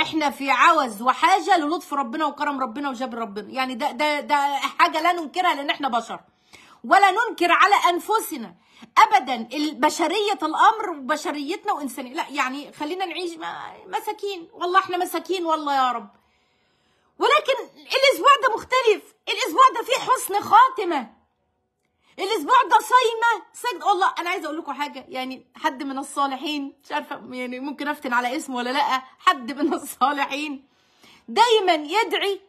احنا في عوز وحاجه للطف ربنا وكرم ربنا وجبر ربنا يعني ده ده ده حاجه لا ننكرها لان احنا بشر ولا ننكر على انفسنا ابدا بشريه الامر وبشريتنا وانسانيه لا يعني خلينا نعيش مساكين والله احنا مساكين والله يا رب ولكن الاسبوع ده مختلف الاسبوع ده فيه حسن خاتمه الاسبوع ده صايمه سجد والله انا عايزه اقول لكم حاجه يعني حد من الصالحين مش عارفه يعني ممكن افتن على اسمه ولا لا حد من الصالحين دايما يدعي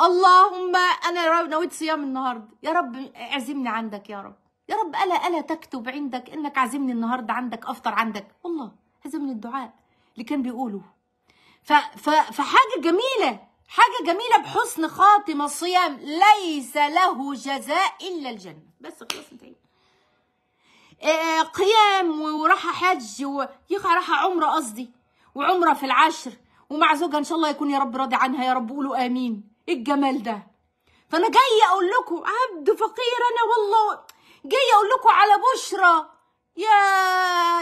اللهم انا نويت صيام النهارده يا رب اعزمني عندك يا رب يا رب الا الا تكتب عندك انك عازمني النهارده عندك افطر عندك والله هذا من الدعاء اللي كان بيقوله ف ف فحاجه جميله حاجة جميلة بحسن خاتم الصيام ليس له جزاء إلا الجنة بس خلاص انتهينا آه, آه، قيام وراحة حج ويقع راح عمرة قصدي وعمرة في العشر ومع زوجها إن شاء الله يكون يا رب راضي عنها يا رب قولوا آمين إيه الجمال ده فأنا جاية أقول لكم عبد فقير أنا والله جاية أقول لكم على بشرى يا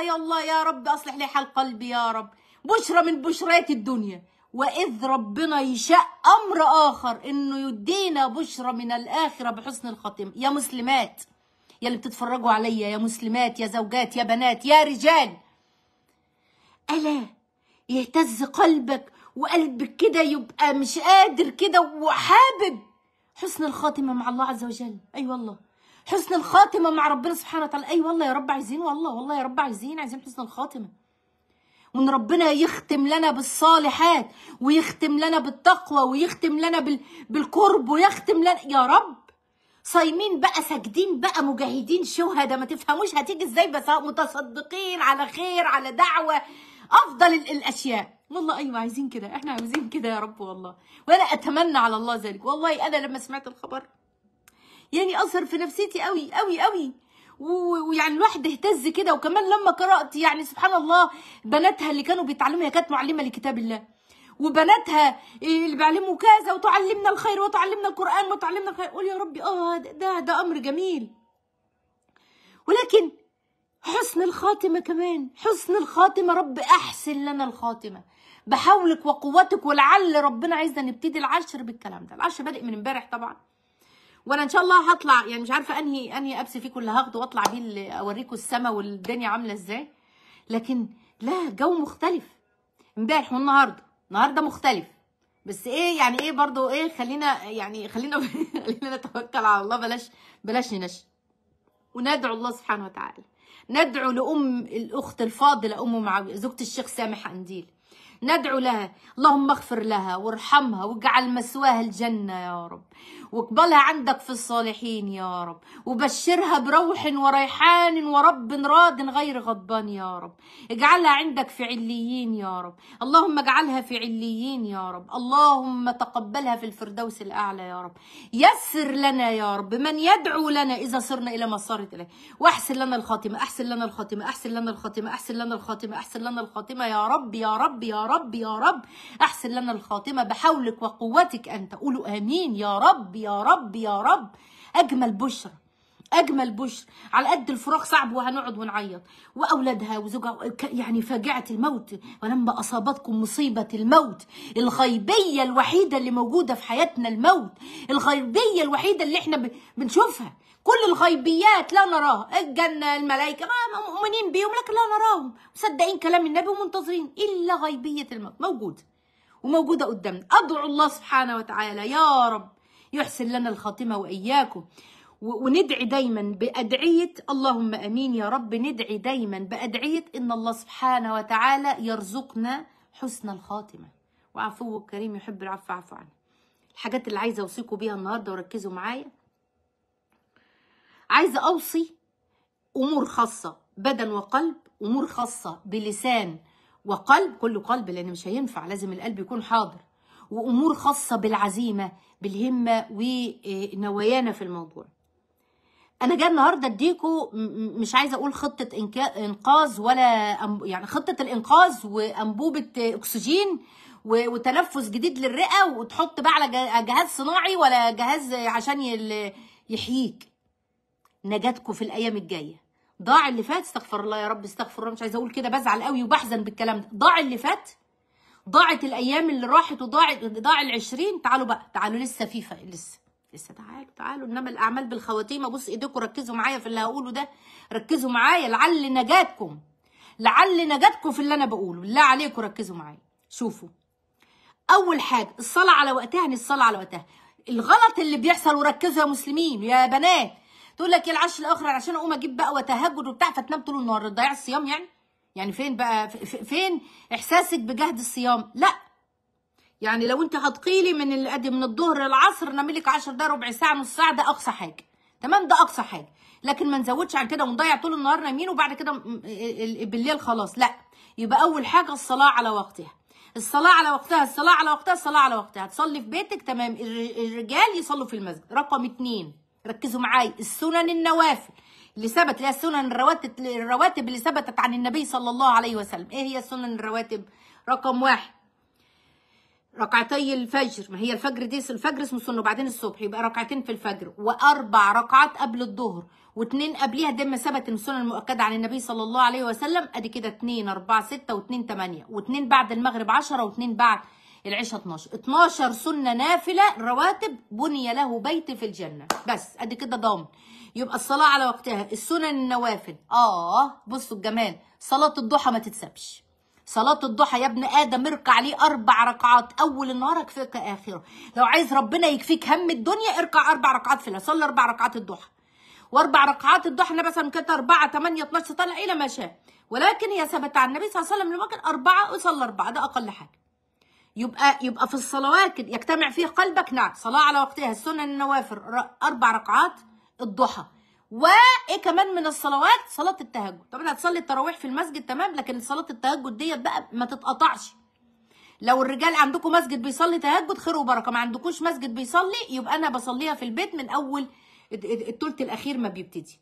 يا الله يا رب أصلح لي حال قلبي يا رب بشرى من بشريات الدنيا واذ ربنا يشاء امر اخر انه يدينا بشرى من الاخره بحسن الخاتمه يا مسلمات يا اللي بتتفرجوا عليا يا مسلمات يا زوجات يا بنات يا رجال الا يهتز قلبك وقلبك كده يبقى مش قادر كده وحابب حسن الخاتمه مع الله عز وجل اي أيوة والله حسن الخاتمه مع ربنا سبحانه وتعالى اي أيوة والله يا رب عايزين والله والله يا رب عايزين عايزين حسن الخاتمه وان ربنا يختم لنا بالصالحات ويختم لنا بالتقوى ويختم لنا بال... بالقرب ويختم لنا يا رب صايمين بقى ساجدين بقى مجاهدين شهداء ما تفهموش هتيجي ازاي بس متصدقين على خير على دعوه افضل الاشياء والله ايوه عايزين كده احنا عايزين كده يا رب والله وانا اتمنى على الله ذلك والله انا لما سمعت الخبر يعني اثر في نفسيتي قوي قوي قوي ويعني الواحد اهتز كده وكمان لما قرات يعني سبحان الله بناتها اللي كانوا بيتعلموا هي كانت معلمه لكتاب الله وبناتها اللي بيعلموا كذا وتعلمنا الخير وتعلمنا القران وتعلمنا الخير قول يا ربي اه ده ده امر جميل ولكن حسن الخاتمة كمان حسن الخاتمة رب أحسن لنا الخاتمة بحولك وقوتك ولعل ربنا عايزنا نبتدي العشر بالكلام ده العشر بادئ من امبارح طبعا وانا ان شاء الله هطلع يعني مش عارفه انهي انهي ابس فيكم اللي هاخده واطلع بيه اوريكم السما والدنيا عامله ازاي لكن لا جو مختلف امبارح والنهارده النهارده مختلف بس ايه يعني ايه برضو ايه خلينا يعني خلينا خلينا نتوكل على الله بلاش بلاش ننشن وندعو الله سبحانه وتعالى ندعو لام الاخت الفاضله ام معاويه زوجة الشيخ سامح قنديل ندعو لها اللهم اغفر لها وارحمها واجعل مثواها الجنة يا رب واقبلها عندك في الصالحين يا رب وبشرها بروح وريحان ورب راد غير غضبان يا رب اجعلها عندك في عليين يا رب اللهم اجعلها في عليين يا رب اللهم تقبلها في الفردوس الأعلى يا رب يسر لنا يا رب من يدعو لنا إذا صرنا إلى ما صارت إليه واحسن لنا الخاتمة أحسن لنا الخاتمة أحسن لنا الخاتمة أحسن لنا الخاتمة أحسن لنا الخاتمة يا رب يا رب يا رب رب يا رب أحسن لنا الخاتمة بحولك وقوتك أنت قولوا آمين يا رب يا رب يا رب أجمل بشرى اجمل بشر على قد الفراق صعب وهنقعد ونعيط واولادها وزوجها يعني فاجعه الموت ولما اصابتكم مصيبه الموت الغيبيه الوحيده اللي موجوده في حياتنا الموت الغيبيه الوحيده اللي احنا بنشوفها كل الغيبيات لا نراها الجنة الملائكة مؤمنين بيهم لكن لا نراهم مصدقين كلام النبي ومنتظرين إلا غيبية الموت موجودة وموجودة قدامنا أدعو الله سبحانه وتعالى يا رب يحسن لنا الخاتمة وإياكم وندعي دايما بأدعية اللهم أمين يا رب ندعي دايما بأدعية إن الله سبحانه وتعالى يرزقنا حسن الخاتمة وعفوه الكريم يحب العفو عفو عنه الحاجات اللي عايزة أوصيكم بيها النهاردة وركزوا معايا عايزه اوصي امور خاصه بدن وقلب امور خاصه بلسان وقلب كله قلب لان مش هينفع لازم القلب يكون حاضر وامور خاصه بالعزيمه بالهمه ونوايانا في الموضوع انا جاي النهارده اديكوا مش عايزه اقول خطه انقاذ ولا يعني خطه الانقاذ وانبوبه اكسجين وتنفس جديد للرئه وتحط بقى على جهاز صناعي ولا جهاز عشان يحييك نجاتكم في الايام الجايه ضاع اللي فات استغفر الله يا رب استغفر الله مش عايزه اقول كده بزعل قوي وبحزن بالكلام ده ضاع اللي فات ضاعت الايام اللي راحت وضاعت ضاع ال20 تعالوا بقى تعالوا لسه فيفا لسه لسه تعالوا تعالوا انما الاعمال بالخواتيم ابص ايديكم ركزوا معايا في اللي هقوله ده ركزوا معايا لعل نجاتكم لعل نجاتكم في اللي انا بقوله بالله عليكم ركزوا معايا شوفوا اول حاجه الصلاه على وقتها يعني الصلاه على وقتها الغلط اللي بيحصل وركزوا يا مسلمين يا بنات تقول لك ايه العشر الاخر عشان اقوم اجيب بقى وتهجد وبتاع فتنام طول النهار تضيع الصيام يعني يعني فين بقى فين احساسك بجهد الصيام لا يعني لو انت هتقيلي من الادي من الظهر للعصر نعمل لك 10 ده ربع ساعه نص ساعه ده اقصى حاجه تمام ده اقصى حاجه لكن ما نزودش عن كده ونضيع طول النهار نايمين وبعد كده بالليل خلاص لا يبقى اول حاجه الصلاه على وقتها الصلاه على وقتها الصلاه على وقتها الصلاه على وقتها تصلي في بيتك تمام الرجال يصلوا في المسجد رقم اتنين ركزوا معاي السنن النوافل اللي ثبت لها السنن الرواتب الرواتب اللي ثبتت عن النبي صلى الله عليه وسلم ايه هي سنن الرواتب رقم واحد ركعتي الفجر ما هي الفجر دي الفجر اسمه سنه وبعدين الصبح يبقى ركعتين في الفجر واربع ركعات قبل الظهر واثنين قبليها ما ثبت من المؤكده عن النبي صلى الله عليه وسلم ادي كده اثنين اربعه سته واثنين ثمانيه واثنين بعد المغرب عشره واثنين بعد العشاء 12 12 سنه نافله رواتب بني له بيت في الجنه بس قد كده ضامن يبقى الصلاه على وقتها السنن النوافل اه بصوا الجمال صلاه الضحى ما تتسبش صلاة الضحى يا ابن آدم اركع عليه أربع ركعات أول النهار يكفيك آخره، لو عايز ربنا يكفيك هم الدنيا اركع أربع ركعات في صلي أربع ركعات الضحى. وأربع ركعات الضحى النبي صلى الله عليه وسلم 4 8 12 طلع إلى ما شاء، ولكن هي ثبت عن النبي صلى الله عليه وسلم لما كان أربعة وصلى أربعة ده أقل حاجة. يبقى يبقى في الصلوات يجتمع فيه قلبك نعم صلاه على وقتها السنن النوافل اربع ركعات الضحى وايه كمان من الصلوات صلاه التهجد طبعا هتصلي التراويح في المسجد تمام لكن صلاه التهجد ديت بقى ما تتقطعش لو الرجال عندكم مسجد بيصلي تهجد خير وبركه ما عندكوش مسجد بيصلي يبقى انا بصليها في البيت من اول الثلث الاخير ما بيبتدي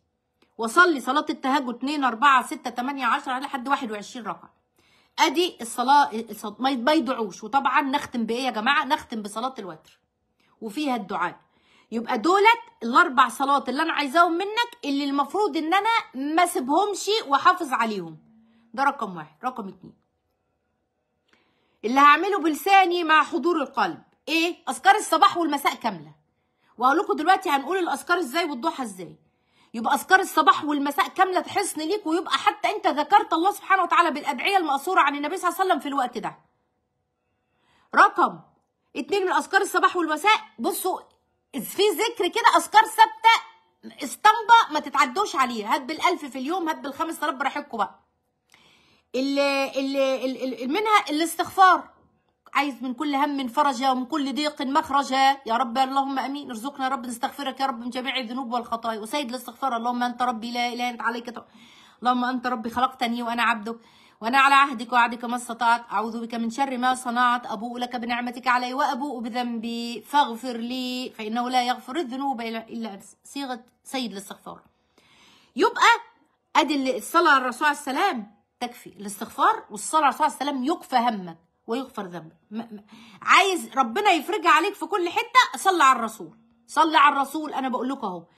وصلي صلاه التهجد 2 4 6 8 10 لحد 21 ركعه ادي الصلاه ما يضيعوش وطبعا نختم بايه يا جماعه نختم بصلاه الوتر وفيها الدعاء يبقى دولت الاربع صلوات اللي انا عايزاهم منك اللي المفروض ان انا ما اسيبهمش واحافظ عليهم ده رقم واحد رقم اتنين اللي هعمله بلساني مع حضور القلب ايه اذكار الصباح والمساء كامله وهقول لكم دلوقتي هنقول الاذكار ازاي والضحى ازاي يبقى اذكار الصباح والمساء كامله حصن ليك ويبقى حتى انت ذكرت الله سبحانه وتعالى بالادعيه المأثوره عن النبي صلى الله عليه وسلم في الوقت ده. رقم اتنين من اذكار الصباح والمساء بصوا في ذكر كده اذكار ثابته اسطمبه ما تتعدوش عليها هات بالالف في اليوم هات بالخمس آلاف براحتكم بقى. اللي اللي منها الاستغفار عايز من كل هم فرجا ومن كل ضيق مخرجا يا رب اللهم امين ارزقنا يا رب نستغفرك يا رب من جميع الذنوب والخطايا وسيد الاستغفار اللهم انت ربي لا اله انت عليك طب. اللهم انت ربي خلقتني وانا عبدك وانا على عهدك وعدك ما استطعت اعوذ بك من شر ما صنعت ابوء لك بنعمتك علي وابوء بذنبي فاغفر لي فانه لا يغفر الذنوب الا صيغه سيد الاستغفار يبقى ادي الصلاه على الرسول عليه السلام تكفي الاستغفار والصلاه على الرسول عليه السلام يكفى همك ويغفر ذنبه عايز ربنا يفرجها عليك في كل حته صلي على الرسول صلي على الرسول انا بقول لكم اهو